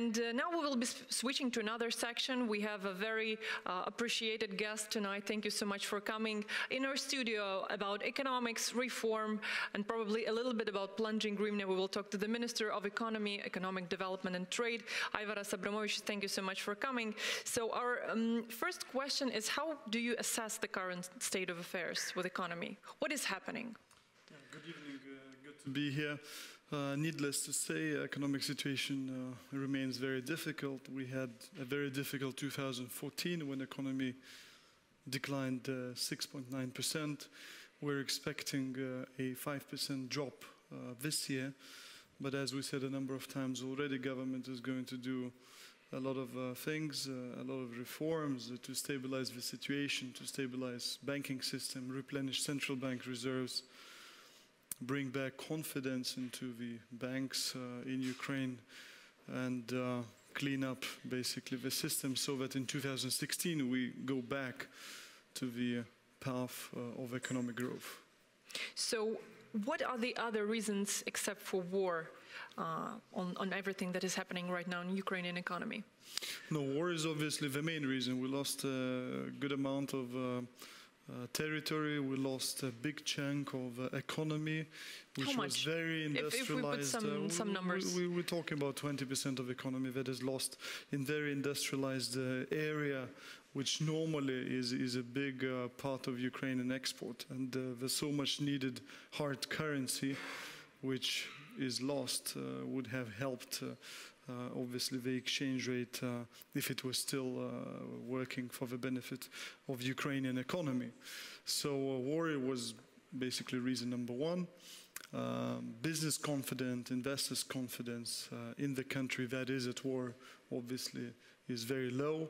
And uh, now we will be switching to another section. We have a very uh, appreciated guest tonight. Thank you so much for coming in our studio about economics, reform, and probably a little bit about plunging Grimne. We will talk to the Minister of Economy, Economic Development and Trade, Ivaras Abramovich. Thank you so much for coming. So our um, first question is, how do you assess the current state of affairs with economy? What is happening? to be here. Uh, needless to say, economic situation uh, remains very difficult. We had a very difficult 2014 when the economy declined 6.9%. Uh, We're expecting uh, a 5% drop uh, this year. But as we said a number of times already, government is going to do a lot of uh, things, uh, a lot of reforms uh, to stabilize the situation, to stabilize banking system, replenish central bank reserves, bring back confidence into the banks uh, in Ukraine and uh, clean up basically the system so that in 2016 we go back to the path uh, of economic growth. So what are the other reasons except for war uh, on, on, everything that is happening right now in Ukrainian economy? No, war is obviously the main reason. We lost a good amount of uh, uh, territory. We lost a big chunk of uh, economy, which was very industrialized. If, if we some, uh, some, numbers. We, are we, talking about 20% of economy that is lost in very industrialized uh, area, which normally is, is a big uh, part of Ukrainian export. And there's so much needed hard currency, which is lost, would have helped uh, obviously the exchange rate, uh, if it was still uh, working for the benefit of Ukrainian economy. So worry was basically reason number one. Um, business confidence, investors' confidence uh, in the country that is at war, obviously, is very low.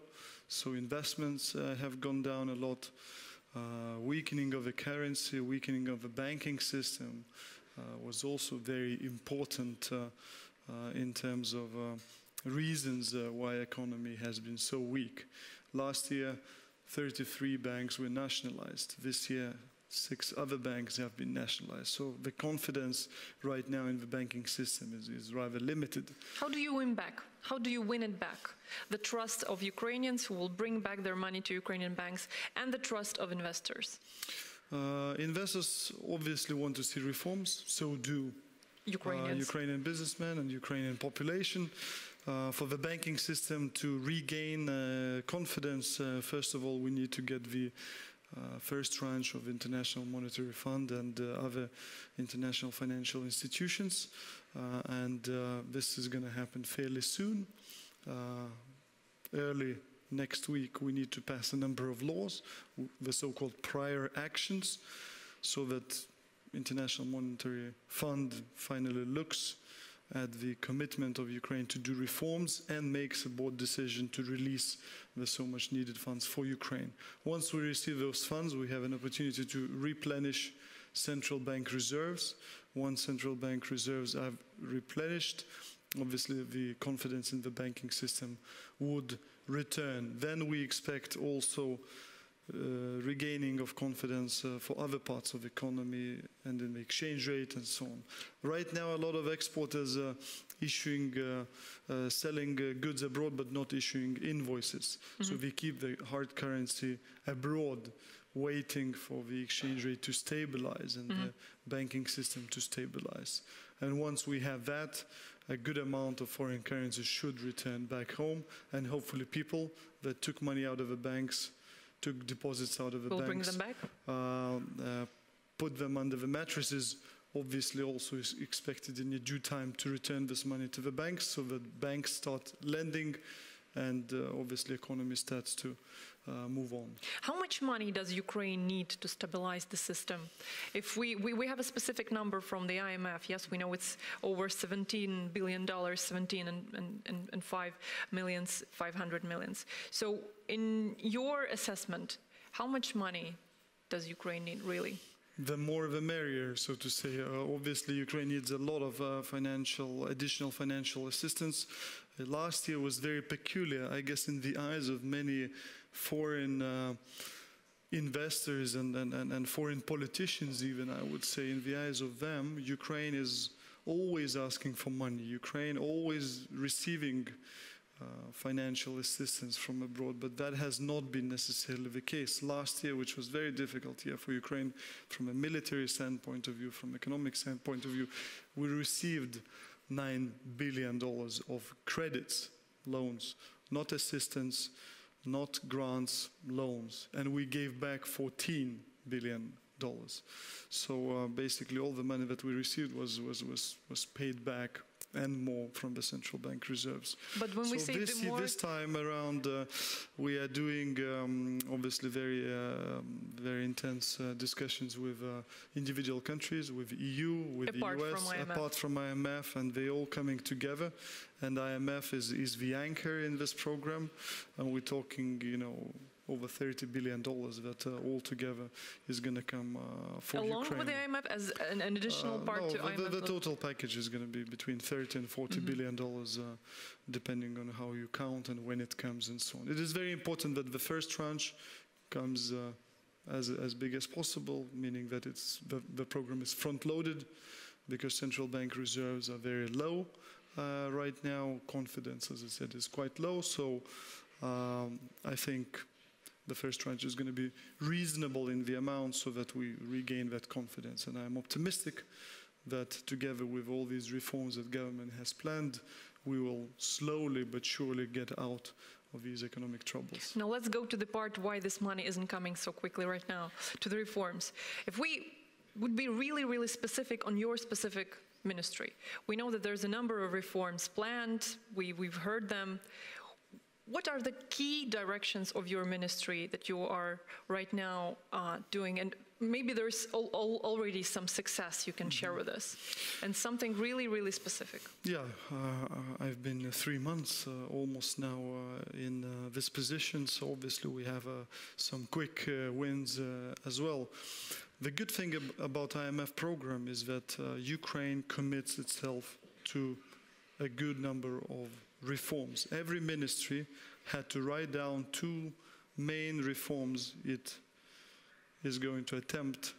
So investments uh, have gone down a lot. Uh, weakening of the currency, weakening of the banking system was also very important uh, in terms of uh, reasons uh, why economy has been so weak. Last year, 33 banks were nationalized. This year, six other banks have been nationalized. So the confidence right now in the banking system is, is, rather limited. How do you win back? How do you win it back? The trust of Ukrainians who will bring back their money to Ukrainian banks and the trust of investors. Uh, investors obviously want to see reforms, so do Ukrainians. Uh, Ukrainian businessmen and Ukrainian population. Uh, for the banking system to regain uh, confidence, uh, first of all, we need to get the uh, first tranche of International Monetary Fund and uh, other international financial institutions. and this is going to happen fairly soon. early next week, we need to pass a number of laws, the so-called prior actions, so that International Monetary Fund finally looks at the commitment of Ukraine to do reforms and makes a board decision to release the so much needed funds for Ukraine. Once we receive those funds, we have an opportunity to replenish central bank reserves. Once central bank reserves are replenished, obviously the confidence in the banking system would return. Then we expect also uh, regaining of confidence uh, for other parts of the economy and in the exchange rate and so on. Right now, a lot of exporters are issuing, uh, selling goods abroad, but not issuing invoices. Mm -hmm. So mm-hmm. we keep the hard currency abroad waiting for the exchange rate to stabilize and mm -hmm. the mm-hmm. banking system to stabilize. And once we have that, a good amount of foreign currency should return back home, and hopefully, people that took money out of the banks took deposits out of the we'll banks. bring them back. Uh, uh, put them under the mattresses obviously also is expected in due time to return this money to the banks so that banks start lending and uh, obviously economy starts to uh, move on. How much money does Ukraine need to stabilize the system? If we, we, we have a specific number from the IMF, yes, we know it's over 17 billion dollars, 17 and, and, and 5 millions, 500 millions. So in your assessment, how much money does Ukraine need really? the more the merrier, so to say. Uh, obviously, Ukraine needs a lot of uh, financial, additional financial assistance last year was very peculiar, I guess, in the eyes of many foreign uh, investors and, and, and, foreign politicians, even, I would say, in the eyes of them, Ukraine is always asking for money. Ukraine always receiving uh, financial assistance from abroad, but that has not been necessarily the case. Last year, which was very difficult year for Ukraine from a military standpoint of view, from economic standpoint of view, we received $9 billion of credits, loans, not assistance, not grants, loans. And we gave back $14 billion. So uh, basically all the money that we received was, was, was, was paid back and more from the central bank reserves. But when so we say this, this time around, uh, we are doing um, obviously very uh, very intense uh, discussions with uh, individual countries, with EU, with apart the US, from apart from IMF, and they all coming together. And IMF is is the anchor in this program, and we're talking, you know over 30 billion dollars that uh, altogether is going to come uh, for Along Ukraine. Along with the IMF as an, an additional uh, part no, to the, IMF? The, the total package is going to be between 30 and 40 mm -hmm. billion dollars depending on how you count and when it comes and so on. It is very important that the first tranche comes as, as big as possible, meaning that it's, the, the program is front-loaded because central bank reserves are very low uh, right now. Confidence, as I said, is quite low. So um, I think the first tranche is going to be reasonable in the amount so that we regain that confidence. And I'm optimistic that together with all these reforms that government has planned, we will slowly but surely get out of these economic troubles. Now let's go to the part why this money isn't coming so quickly right now, to the reforms. If we would be really, really specific on your specific ministry, we know that there's a number of reforms planned, we, we've heard them what are the key directions of your ministry that you are right now uh, doing? And maybe there's al al already some success you can mm -hmm. share mm-hmm. with us and something really, really specific. Yeah, uh, I've been uh, three months uh, almost now uh, in uh, this position, so obviously we have some quick wins as well. The good thing ab about IMF program is that Ukraine commits itself to a good number of reforms. Every ministry had to write down two main reforms it is going to attempt,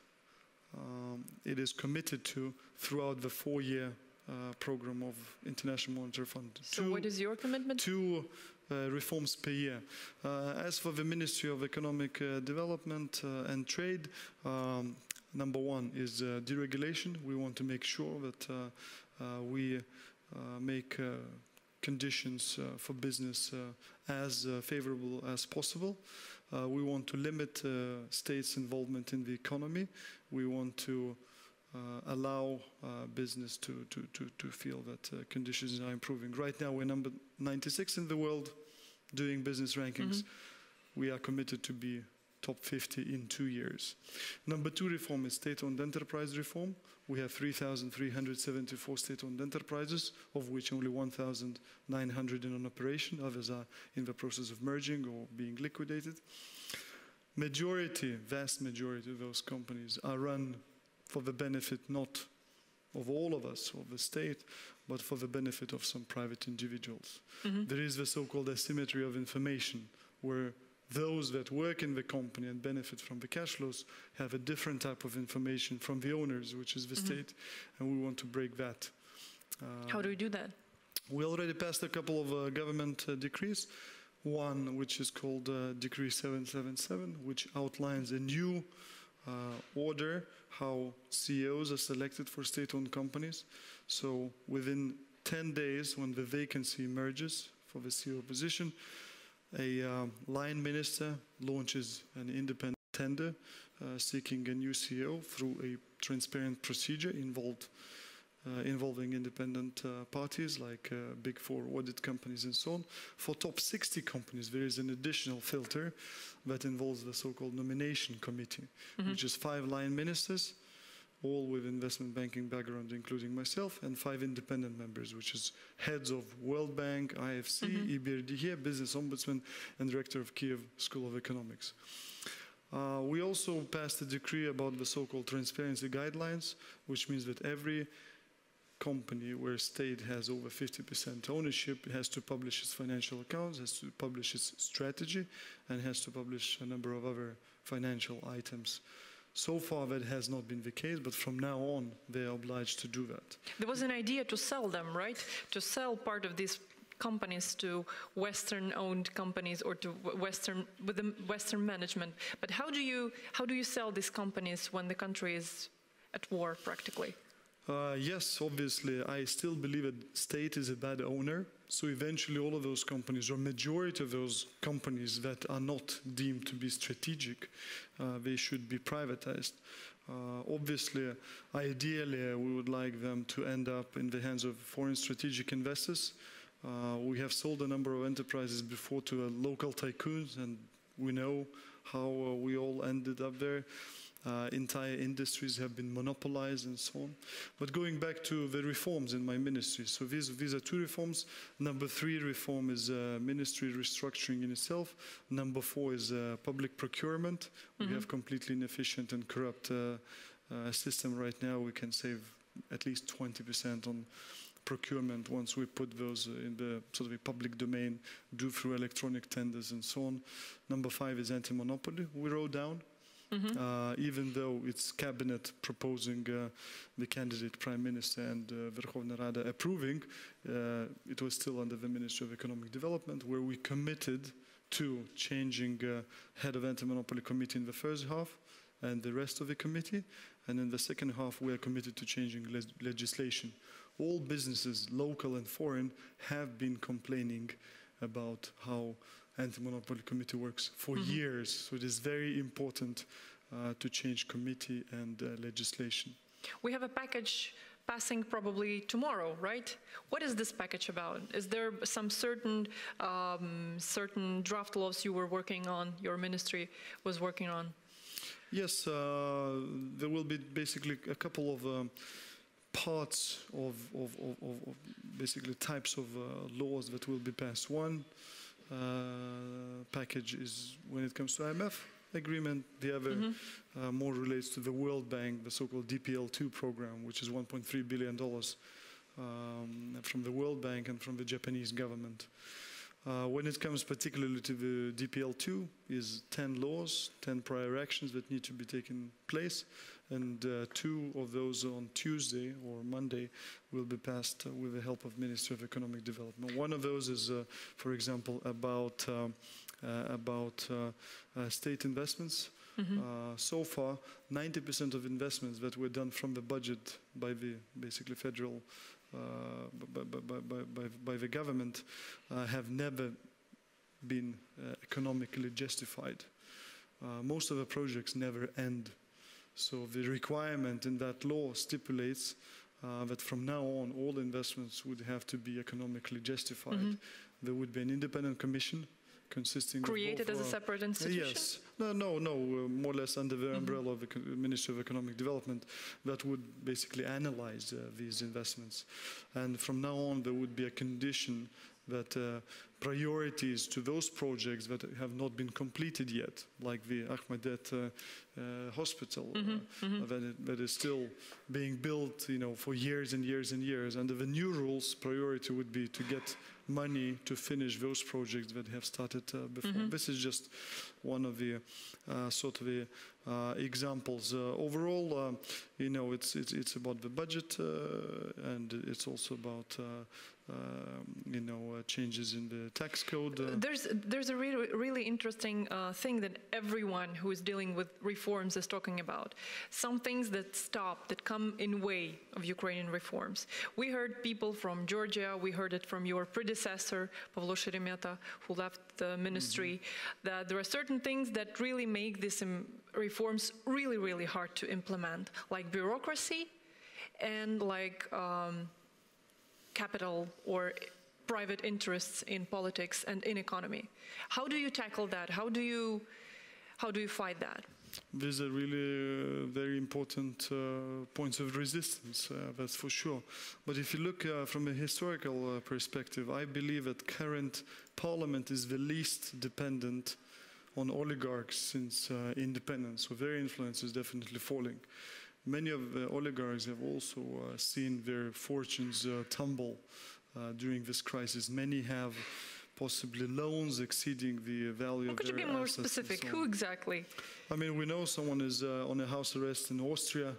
um, it is committed to throughout the four year uh, program of International Monetary Fund. So, two, what is your commitment? Two uh, reforms per year. Uh, as for the Ministry of Economic uh, Development uh, and Trade, um, number one is uh, deregulation. We want to make sure that we make conditions uh, for business uh, as uh, favorable as possible. we want to limit states' involvement in the economy. We want to uh, allow uh, business to, to, to, to feel that uh, conditions are improving. Right now, we're number 96 in the world doing business rankings. Mm -hmm. We are committed to be top 50 in two years. Number two reform is state-owned enterprise reform. We have 3,374 state-owned enterprises, of which only 1,900 in operation. Others are in the process of merging or being liquidated. Majority, vast majority of those companies are run for the benefit not of all of us, of the state, but for the benefit of some private individuals. Mm -hmm. There is the so-called asymmetry of information, where those that work in the company and benefit from the cash flows have a different type of information from the owners, which is the mm -hmm. state, and we want to break that. Uh, how do we do that? We already passed a couple of uh, government uh, decrees. One, which is called uh, Decree 777, which outlines a new uh, order how CEOs are selected for state-owned companies. So within 10 days when the vacancy emerges for the CEO position, a um, line minister launches an independent tender uh, seeking a new CEO through a transparent procedure involved, uh, involving independent uh, parties like uh, big four audit companies and so on. For top 60 companies, there is an additional filter that involves the so-called nomination committee, mm -hmm. which is five line ministers all with investment banking background, including myself, and five independent members, which is heads of World Bank, IFC, mm-hmm. EBRD here, Business Ombudsman, and Director of Kiev School of Economics. Uh, we also passed a decree about the so-called transparency guidelines, which means that every company where state has over 50% ownership has to publish its financial accounts, has to publish its strategy, and has to publish a number of other financial items so far that has not been the case, but from now on they are obliged to do that. There was an idea to sell them, right? To sell part of these companies to Western-owned companies or to Western with the Western management. But how do you how do you sell these companies when the country is at war practically? Uh, yes, obviously, I still believe that state is a bad owner so eventually all of those companies, or majority of those companies that are not deemed to be strategic, uh, they should be privatized. Uh, obviously, ideally, we would like them to end up in the hands of foreign strategic investors. Uh, we have sold a number of enterprises before to uh, local tycoons, and we know how uh, we all ended up there uh, entire industries have been monopolized and so on. But going back to the reforms in my ministry, so these, these are two reforms. Number three reform is uh, ministry restructuring in itself. Number four is uh, public procurement. Mm -hmm. We mm-hmm. have completely inefficient and corrupt uh, uh, system right now. We can save at least 20% on procurement once we put those uh, in the sort of a public domain, do through electronic tenders and so on. Number five is anti-monopoly. We wrote down Mm -hmm. uh, even though it's cabinet proposing uh, the candidate prime minister and uh, Verkhovna Rada approving, uh, it was still under the Ministry of Economic Development where we committed to changing uh, head of anti-monopoly committee in the first half and the rest of the committee. And in the second half, we are committed to changing le legislation. All businesses, local and foreign, have been complaining about how anti-monopoly committee works for mm -hmm. years. So it is very important uh, to change committee and uh, legislation. We have a package passing probably tomorrow, right? What is this package about? Is there some certain um, certain draft laws you were working on, your ministry was working on? Yes, uh, there will be basically a couple of um, parts of, of, of, of, basically types of uh, laws that will be passed. One uh, package is when it comes to IMF agreement. The other mm -hmm. more relates to the World Bank, the so-called DPL2 program, which is 1.3 billion dollars um, from the World Bank and from the Japanese government. Uh, when it comes particularly to the DPL2 is 10 laws, 10 prior actions that need to be taken place and uh, two of those on Tuesday or Monday will be passed uh, with the help of Minister of Economic Development. One of those is, uh, for example, about um, about state investments. Mm -hmm. so far, 90% of investments that were done from the budget by the basically federal by, by, by, by, the government have never been uh, economically justified. Uh, most of the projects never end so the requirement in that law stipulates uh, that from now on all investments would have to be economically justified. Mm -hmm. There would be an independent commission consisting created of as a separate institution. Uh, yes, no, no, no, uh, more or less under the mm -hmm. umbrella of the Ministry of Economic Development, that would basically analyze uh, these investments, and from now on there would be a condition that uh, priorities to those projects that have not been completed yet, like the Ahmedet uh, uh, hospital mm -hmm, mm -hmm. That, it, that is still being built, you know, for years and years and years. Under the new rules, priority would be to get money to finish those projects that have started uh, before. Mm -hmm. This is just one of the uh, sort of the, examples. overall, you know, it's, it's it's about the budget and it's also about um, you know, uh, changes in the tax code. Uh, there's there's a really really interesting uh, thing that everyone who is dealing with reforms is talking about. Some things that stop that come in way of Ukrainian reforms. We heard people from Georgia. We heard it from your predecessor Pavlo Sheremeta, who left the ministry. Mm -hmm. That there are certain things that really make these um, reforms really really hard to implement, like bureaucracy and like. Um, capital or private interests in politics and in economy. How do you tackle that? How do you how do you fight that? These are really uh, very important uh, points of resistance, uh, that's for sure. But if you look uh, from a historical uh, perspective, I believe that current parliament is the least dependent on oligarchs since uh, independence, so their influence is definitely falling. Many of the oligarchs have also uh, seen their fortunes uh, tumble uh, during this crisis. Many have possibly loans exceeding the value well, of could Could you be more specific? So Who exactly? I mean, we know someone is on a house arrest in Austria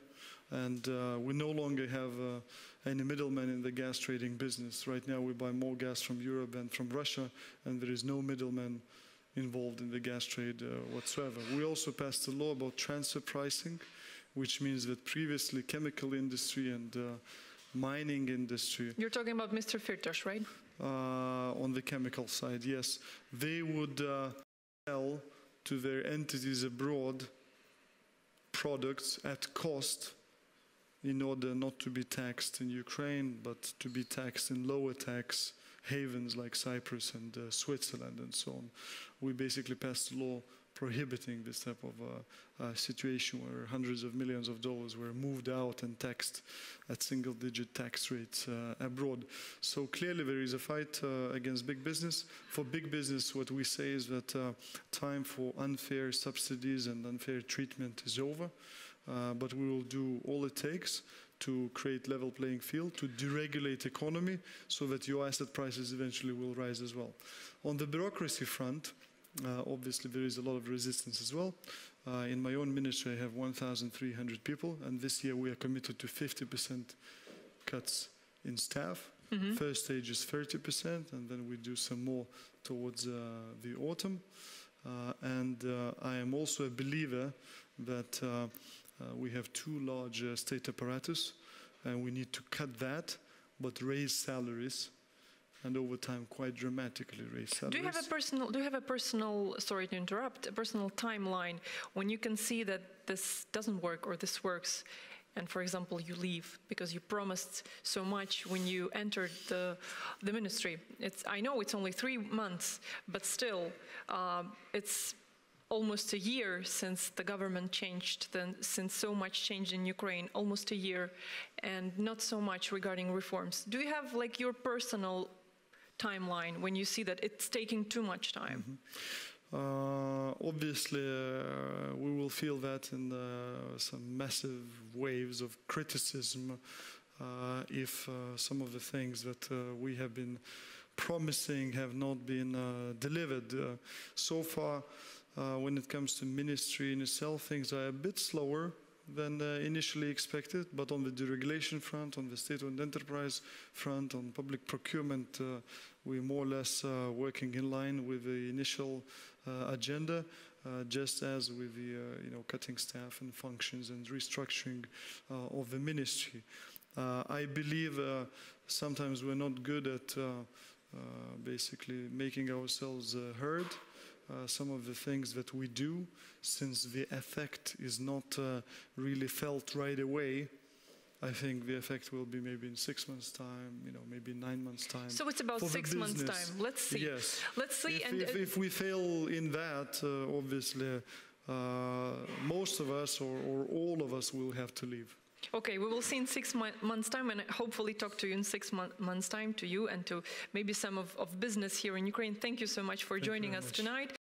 and uh, we no longer have uh, any middlemen in the gas trading business. Right now, we buy more gas from Europe and from Russia, and there is no middleman involved in the gas trade uh, whatsoever. We also passed a law about transfer pricing, which means that previously chemical industry and uh, mining industry. You're talking about Mr. Firtash, right? Uh, on the chemical side, yes. They would uh, sell to their entities abroad products at cost in order not to be taxed in Ukraine, but to be taxed in lower tax havens like Cyprus and uh, Switzerland and so on. We basically passed a law prohibiting this type of uh, uh, situation where hundreds of millions of dollars were moved out and taxed at single-digit tax rates uh, abroad. So clearly there is a fight uh, against big business. For big business, what we say is that uh, time for unfair subsidies and unfair treatment is over, uh, but we will do all it takes to create level playing field, to deregulate economy so that your asset prices eventually will rise as well. On the bureaucracy front, uh, obviously, there is a lot of resistance as well. Uh, in my own ministry, I have 1,300 people, and this year we are committed to 50% cuts in staff. Mm -hmm. First stage is 30%, and then we do some more towards uh, the autumn. Uh, and uh, I am also a believer that uh, we have too large state apparatus, and we need to cut that, but raise salaries and over time quite dramatically raise salaries. Do you have a personal? Do you have a personal? Sorry to interrupt. A personal timeline when you can see that this doesn't work or this works, and for example you leave because you promised so much when you entered the, the ministry. It's, I know it's only three months, but still uh, it's almost a year since the government changed, then, since so much changed in Ukraine, almost a year, and not so much regarding reforms. Do you have like your personal timeline when you see that it's taking too much time? Mm -hmm. Uh, obviously, uh, we will feel that in the, uh, some massive waves of criticism uh, if uh, some of the things that uh, we have been promising have not been delivered. so far, when it comes to ministry in itself, things are a bit slower than uh, initially expected, but on the deregulation front, on the state-owned enterprise front, on public procurement, uh, we're more or less uh, working in line with the initial agenda, just as with the you know cutting staff and functions and restructuring of the ministry. I believe sometimes we're not good at basically making ourselves heard. Uh, some of the things that we do, since the effect is not uh, really felt right away, I think the effect will be maybe in six months' time, you know, maybe nine months' time. So it's about six months' time. Let's see. Yes. Let's see. If, and if, uh, if we fail in that, uh, obviously, uh, most of us or, or all of us will have to leave. Okay, we will see in six months' time, and hopefully talk to you in six months' time, to you and to maybe some of, of business here in Ukraine. Thank you so much for Thank joining us much. tonight.